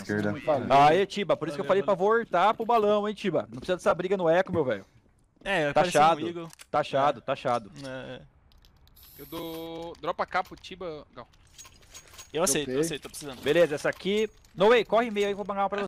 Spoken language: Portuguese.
Esquerda. Aê, ah, Tiba, por isso que eu falei pra voltar pro balão, hein, Tiba. Não precisa dessa briga no eco, meu velho. É, taxado, tá um Eagle. taxado, tá taxado. Tá é, é. Eu dou. Dropa K pro Tiba, Gal. Eu aceito, eu aceito, tô precisando. Beleza, essa aqui. No way, corre meio aí, vou bangar uma pra você.